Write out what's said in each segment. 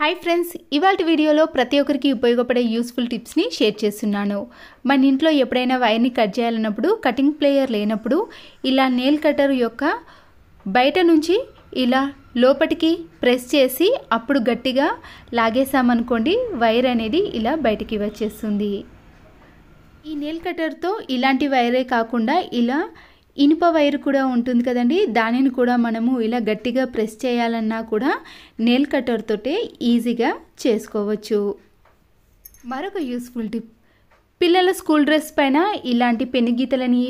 hi friends ఇవాళ వీడియోలో ప్రతి ఒక్కరికి ఉపయోగపడే యూస్ఫుల్ టిప్స్ని షేర్ చేస్తున్నాను మన ఇంట్లో ఎప్పుడైనా వైర్ని కట్ చేయాలన్నప్పుడు కటింగ్ ప్లేయర్ లేనప్పుడు ఇలా నేల్ కటర్ యొక్క బయట నుంచి ఇలా లోపటికి ప్రెస్ చేసి అప్పుడు గట్టిగా లాగేసామనుకోండి వైర్ అనేది ఇలా బయటికి వచ్చేస్తుంది ఈ నేల్ కటర్తో ఇలాంటి వైరే కాకుండా ఇలా ఇనుప వైర్ కూడా ఉంటుంది కదండి దానిని కూడా మనము ఇలా గట్టిగా ప్రెస్ చేయాలన్నా కూడా నెల్ కట్టర్తోటే ఈజీగా చేసుకోవచ్చు మరొక యూస్ఫుల్ టిప్ పిల్లల స్కూల్ డ్రెస్ పైన ఇలాంటి పెనుగీతలని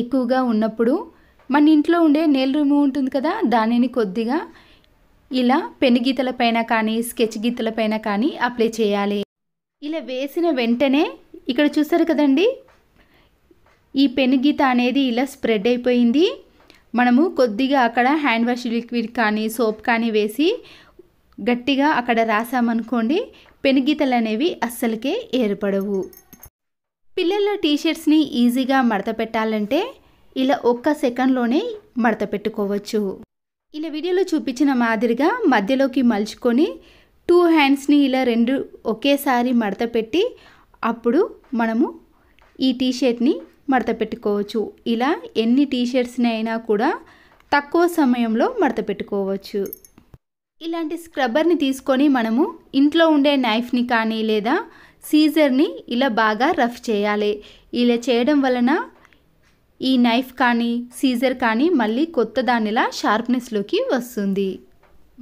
ఎక్కువగా ఉన్నప్పుడు మన ఇంట్లో ఉండే నెయిల్ రిమూవ్ ఉంటుంది కదా దానిని కొద్దిగా ఇలా పెనుగీతల పైన కానీ స్కెచ్ గీతల పైన కానీ అప్లై చేయాలి ఇలా వేసిన వెంటనే ఇక్కడ చూస్తారు కదండి ఈ పెనుగీత అనేది ఇలా స్ప్రెడ్ అయిపోయింది మనము కొద్దిగా అక్కడ హ్యాండ్ వాష్ లిక్విడ్ కానీ సోప్ కానీ వేసి గట్టిగా అక్కడ రాసామనుకోండి పెనుగీతలు అనేవి అస్సలకే ఏర్పడవు పిల్లల టీషర్ట్స్ని ఈజీగా మడత పెట్టాలంటే ఇలా ఒక్క సెకండ్లోనే మడత పెట్టుకోవచ్చు ఇలా వీడియోలో చూపించిన మాదిరిగా మధ్యలోకి మలుచుకొని టూ హ్యాండ్స్ని ఇలా రెండు ఒకేసారి మడత పెట్టి అప్పుడు మనము ఈ టీషర్ట్ని మడత పెట్టుకోవచ్చు ఇలా ఎన్ని టీ షర్ట్స్ని అయినా కూడా తక్కువ సమయంలో మడత పెట్టుకోవచ్చు ఇలాంటి స్క్రబ్బర్ని తీసుకొని మనము ఇంట్లో ఉండే నైఫ్ని కానీ లేదా సీజర్ని ఇలా బాగా రఫ్ చేయాలి ఇలా చేయడం వలన ఈ నైఫ్ కానీ సీజర్ కానీ మళ్ళీ కొత్త దానిలా షార్ప్నెస్లోకి వస్తుంది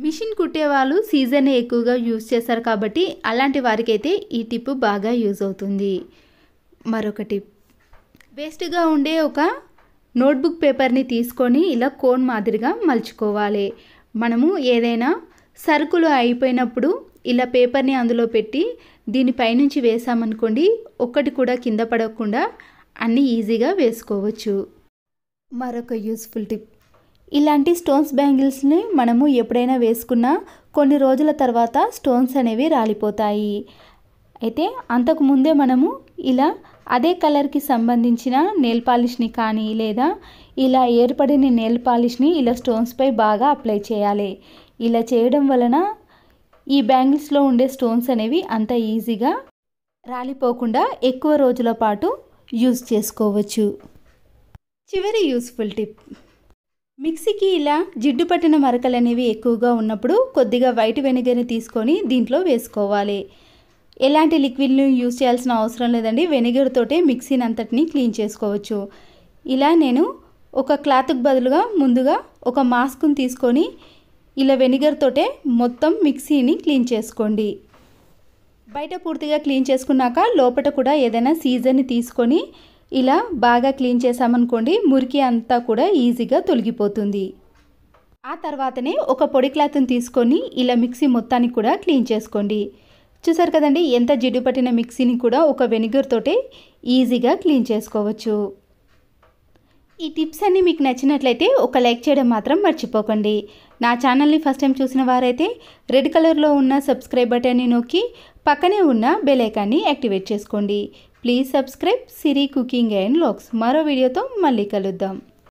మిషన్ కుట్టేవాళ్ళు సీజర్ని ఎక్కువగా యూజ్ చేస్తారు కాబట్టి అలాంటి వారికైతే ఈ టిప్ బాగా యూజ్ అవుతుంది మరొక టిప్ వేస్ట్గా ఉండే ఒక నోట్బుక్ పేపర్ని తీసుకొని ఇలా కోన్ మాదిరిగా మలుచుకోవాలి మనము ఏదైనా సరుకులు అయిపోయినప్పుడు ఇలా పేపర్ని అందులో పెట్టి దీనిపైనుంచి వేసామనుకోండి ఒక్కటి కూడా కింద పడకుండా అన్నీ ఈజీగా వేసుకోవచ్చు మరొక యూస్ఫుల్ టిప్ ఇలాంటి స్టోన్స్ బ్యాంగిల్స్ని మనము ఎప్పుడైనా వేసుకున్నా కొన్ని రోజుల తర్వాత స్టోన్స్ అనేవి రాలిపోతాయి అయితే అంతకుముందే మనము ఇలా అదే కలర్కి సంబంధించిన నెయిల్ పాలిష్ని కానీ లేదా ఇలా ఏర్పడిన నెయిల్ పాలిష్ని ఇలా స్టోన్స్పై బాగా అప్లై చేయాలి ఇలా చేయడం వలన ఈ బ్యాంగిల్స్లో ఉండే స్టోన్స్ అనేవి అంత ఈజీగా రాలిపోకుండా ఎక్కువ రోజుల పాటు యూజ్ చేసుకోవచ్చు చివరి యూస్ఫుల్ టిప్ మిక్సీకి ఇలా జిడ్డు పట్టిన మరకలు అనేవి ఎక్కువగా ఉన్నప్పుడు కొద్దిగా వైట్ వెనిగర్ని తీసుకొని దీంట్లో వేసుకోవాలి ఎలాంటి లిక్విడ్ని యూజ్ చేయాల్సిన అవసరం లేదండి వెనిగర్ తోటే మిక్సీని అంతటిని క్లీన్ చేసుకోవచ్చు ఇలా నేను ఒక క్లాత్కి బదులుగా ముందుగా ఒక మాస్క్ని తీసుకొని ఇలా వెనిగర్ తోటే మొత్తం మిక్సీని క్లీన్ చేసుకోండి బయట పూర్తిగా క్లీన్ చేసుకున్నాక లోపల కూడా ఏదైనా సీజన్ని తీసుకొని ఇలా బాగా క్లీన్ చేసామనుకోండి మురికి అంతా కూడా ఈజీగా తొలగిపోతుంది ఆ తర్వాతనే ఒక పొడి క్లాత్ని తీసుకొని ఇలా మిక్సీ మొత్తానికి కూడా క్లీన్ చేసుకోండి చూసారు కదండి ఎంత జిడ్డు పట్టిన మిక్సీని కూడా ఒక వెనిగర్ తోటే ఈజీగా క్లీన్ చేసుకోవచ్చు ఈ టిప్స్ అన్నీ మీకు నచ్చినట్లయితే ఒక లైక్ చేయడం మాత్రం మర్చిపోకండి నా ఛానల్ని ఫస్ట్ టైం చూసిన వారైతే రెడ్ కలర్లో ఉన్న సబ్స్క్రైబ్ బటన్ని నొక్కి పక్కనే ఉన్న బెల్ యాక్టివేట్ చేసుకోండి please subscribe Siri cooking and లాక్స్ మరో వీడియోతో మళ్ళీ కలుద్దాం